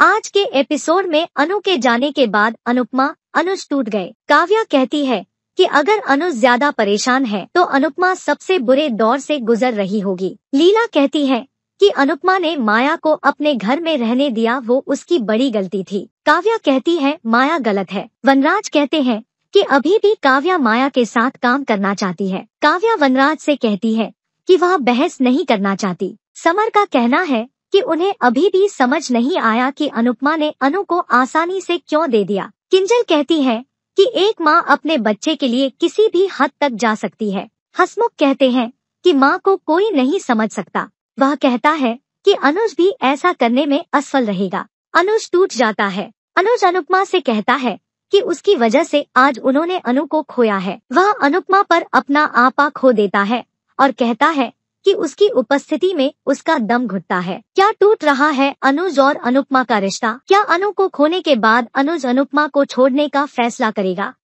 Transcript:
आज के एपिसोड में अनु के जाने के बाद अनुपमा अनुज टूट गए काव्या कहती है कि अगर अनुज ज्यादा परेशान है तो अनुपमा सबसे बुरे दौर से गुजर रही होगी लीला कहती है कि अनुपमा ने माया को अपने घर में रहने दिया वो उसकी बड़ी गलती थी काव्या कहती है माया गलत है वनराज कहते हैं कि अभी भी काव्या माया के साथ काम करना चाहती है काव्या वनराज से कहती है कि वह बहस नहीं करना चाहती समर का कहना है कि उन्हें अभी भी समझ नहीं आया कि अनुपमा ने अनु को आसानी से क्यों दे दिया किंजल कहती है कि एक माँ अपने बच्चे के लिए किसी भी हद तक जा सकती है हसमुख कहते हैं कि माँ को कोई नहीं समझ सकता वह कहता है कि अनुज भी ऐसा करने में असफल रहेगा अनुज टूट जाता है अनुज अनुपमा से कहता है कि उसकी वजह से आज उन्होंने अनु को खोया है वह अनुपमा पर अपना आपा खो देता है और कहता है कि उसकी उपस्थिति में उसका दम घुटता है क्या टूट रहा है अनुज और अनुपमा का रिश्ता क्या अनु को खोने के बाद अनुज अनुपमा को छोड़ने का फैसला करेगा